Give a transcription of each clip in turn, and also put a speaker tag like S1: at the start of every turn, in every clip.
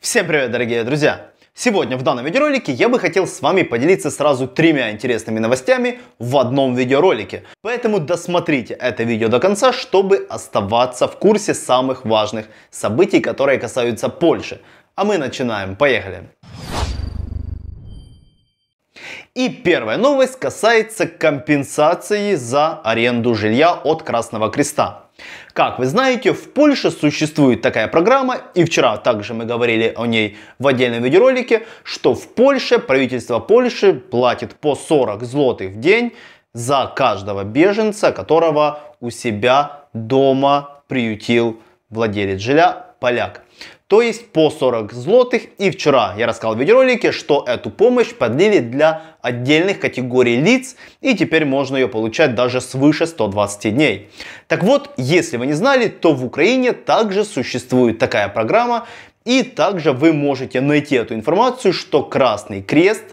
S1: Всем привет, дорогие друзья! Сегодня в данном видеоролике я бы хотел с вами поделиться сразу тремя интересными новостями в одном видеоролике. Поэтому досмотрите это видео до конца, чтобы оставаться в курсе самых важных событий, которые касаются Польши. А мы начинаем, поехали! И первая новость касается компенсации за аренду жилья от Красного Креста. Как вы знаете, в Польше существует такая программа, и вчера также мы говорили о ней в отдельном видеоролике, что в Польше правительство Польши платит по 40 злотых в день за каждого беженца, которого у себя дома приютил владелец жилья поляк то есть по 40 злотых. И вчера я рассказал в видеоролике, что эту помощь продлили для отдельных категорий лиц, и теперь можно ее получать даже свыше 120 дней. Так вот, если вы не знали, то в Украине также существует такая программа, и также вы можете найти эту информацию, что Красный Крест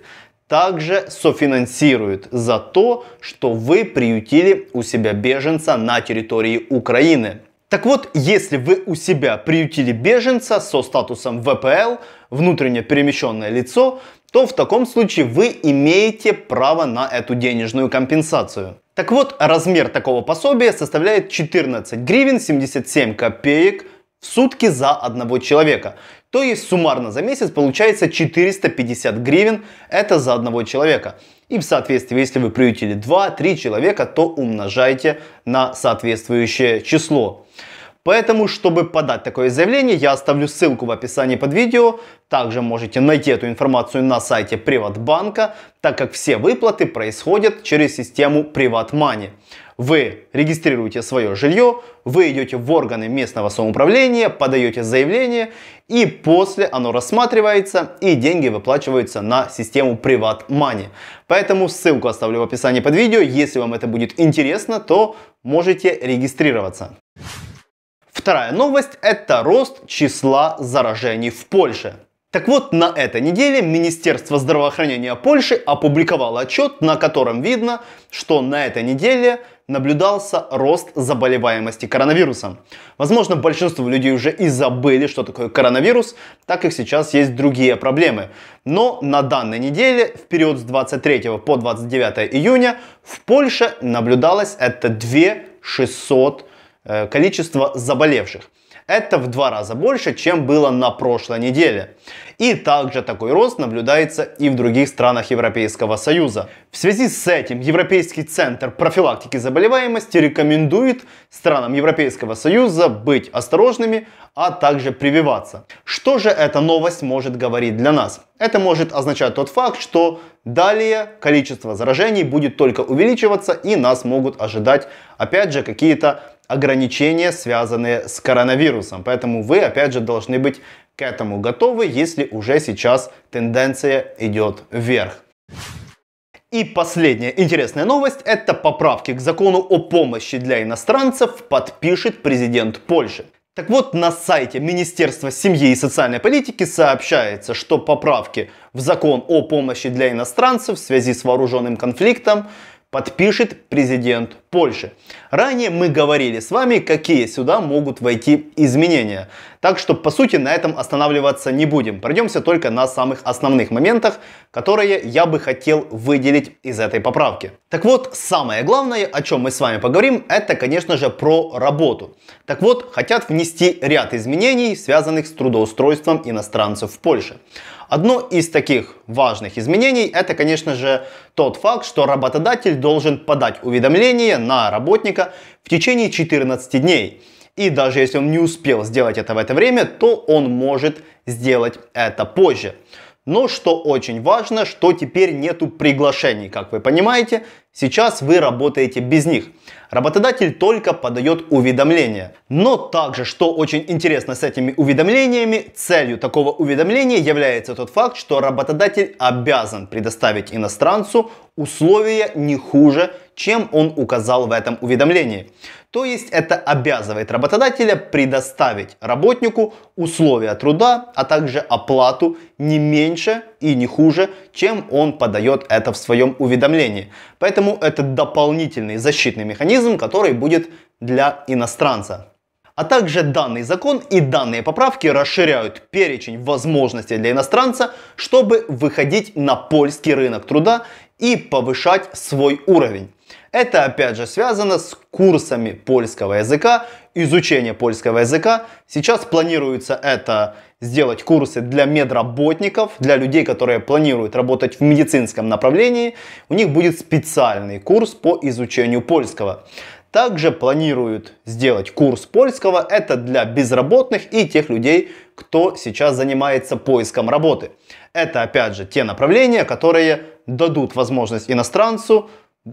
S1: также софинансирует за то, что вы приютили у себя беженца на территории Украины. Так вот, если вы у себя приютили беженца со статусом ВПЛ, внутренне перемещенное лицо, то в таком случае вы имеете право на эту денежную компенсацию. Так вот, размер такого пособия составляет 14 гривен 77 копеек в сутки за одного человека. То есть суммарно за месяц получается 450 гривен, это за одного человека. И в соответствии, если вы приютили 2-3 человека, то умножайте на соответствующее число. Поэтому, чтобы подать такое заявление, я оставлю ссылку в описании под видео. Также можете найти эту информацию на сайте Приватбанка, так как все выплаты происходят через систему PrivatMoney. Вы регистрируете свое жилье, вы идете в органы местного самоуправления, подаете заявление, и после оно рассматривается, и деньги выплачиваются на систему Privat Поэтому ссылку оставлю в описании под видео. Если вам это будет интересно, то можете регистрироваться вторая новость – это рост числа заражений в Польше. Так вот, на этой неделе Министерство здравоохранения Польши опубликовало отчет, на котором видно, что на этой неделе наблюдался рост заболеваемости коронавирусом. Возможно, большинство людей уже и забыли, что такое коронавирус, так как сейчас есть другие проблемы. Но на данной неделе, в период с 23 по 29 июня, в Польше наблюдалось это 2600 Э, количество заболевших. Это в два раза больше, чем было на прошлой неделе. И также такой рост наблюдается и в других странах Европейского Союза. В связи с этим Европейский центр профилактики заболеваемости рекомендует странам Европейского Союза быть осторожными, а также прививаться. Что же эта новость может говорить для нас? Это может означать тот факт, что далее количество заражений будет только увеличиваться и нас могут ожидать опять же какие-то ограничения, связанные с коронавирусом. Поэтому вы, опять же, должны быть к этому готовы, если уже сейчас тенденция идет вверх. И последняя интересная новость – это поправки к закону о помощи для иностранцев подпишет президент Польши. Так вот, на сайте Министерства семьи и социальной политики сообщается, что поправки в закон о помощи для иностранцев в связи с вооруженным конфликтом подпишет президент Польши. Ранее мы говорили с вами, какие сюда могут войти изменения. Так что, по сути, на этом останавливаться не будем. Пройдемся только на самых основных моментах, которые я бы хотел выделить из этой поправки. Так вот, самое главное, о чем мы с вами поговорим, это, конечно же, про работу. Так вот, хотят внести ряд изменений, связанных с трудоустройством иностранцев в Польше. Одно из таких важных изменений это, конечно же, тот факт, что работодатель должен подать уведомление на работника в течение 14 дней. И даже если он не успел сделать это в это время, то он может сделать это позже. Но что очень важно, что теперь нету приглашений, как вы понимаете, Сейчас вы работаете без них. Работодатель только подает уведомления. Но также, что очень интересно с этими уведомлениями, целью такого уведомления является тот факт, что работодатель обязан предоставить иностранцу условия не хуже, чем он указал в этом уведомлении. То есть это обязывает работодателя предоставить работнику условия труда, а также оплату не меньше и не хуже, чем он подает это в своем уведомлении. Поэтому Поэтому это дополнительный защитный механизм, который будет для иностранца. А также данный закон и данные поправки расширяют перечень возможностей для иностранца, чтобы выходить на польский рынок труда и повышать свой уровень. Это опять же связано с курсами польского языка, изучение польского языка. Сейчас планируется это сделать курсы для медработников, для людей, которые планируют работать в медицинском направлении. У них будет специальный курс по изучению польского. Также планируют сделать курс польского. Это для безработных и тех людей, кто сейчас занимается поиском работы. Это опять же те направления, которые дадут возможность иностранцу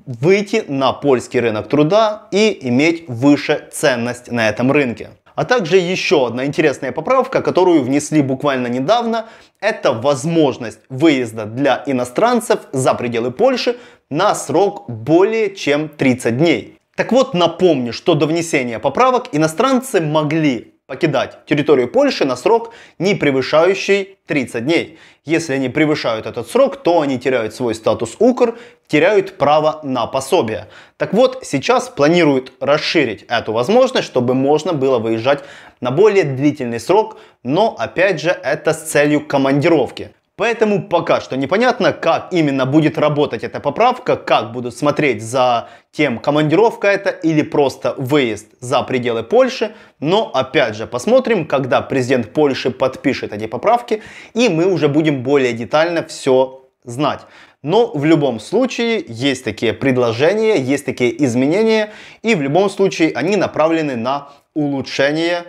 S1: выйти на польский рынок труда и иметь выше ценность на этом рынке. А также еще одна интересная поправка, которую внесли буквально недавно, это возможность выезда для иностранцев за пределы Польши на срок более чем 30 дней. Так вот, напомню, что до внесения поправок иностранцы могли покидать территорию Польши на срок, не превышающий 30 дней. Если они превышают этот срок, то они теряют свой статус УКР, теряют право на пособие. Так вот, сейчас планируют расширить эту возможность, чтобы можно было выезжать на более длительный срок, но опять же это с целью командировки. Поэтому пока что непонятно, как именно будет работать эта поправка, как будут смотреть за тем, командировка это или просто выезд за пределы Польши. Но опять же посмотрим, когда президент Польши подпишет эти поправки, и мы уже будем более детально все знать. Но в любом случае есть такие предложения, есть такие изменения, и в любом случае они направлены на улучшение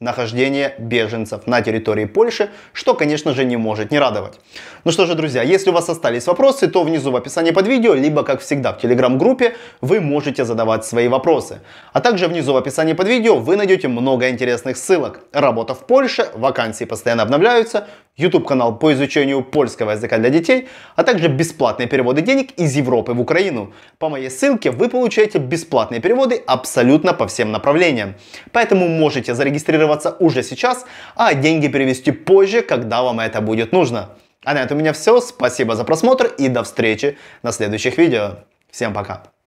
S1: нахождение беженцев на территории Польши, что, конечно же, не может не радовать. Ну что же, друзья, если у вас остались вопросы, то внизу в описании под видео, либо, как всегда, в телеграм-группе вы можете задавать свои вопросы. А также внизу в описании под видео вы найдете много интересных ссылок. Работа в Польше, вакансии постоянно обновляются, YouTube-канал по изучению польского языка для детей, а также бесплатные переводы денег из Европы в Украину. По моей ссылке вы получаете бесплатные переводы абсолютно по всем направлениям. Поэтому можете зарегистрироваться регистрироваться уже сейчас, а деньги перевести позже, когда вам это будет нужно. А на этом у меня все. Спасибо за просмотр и до встречи на следующих видео. Всем пока.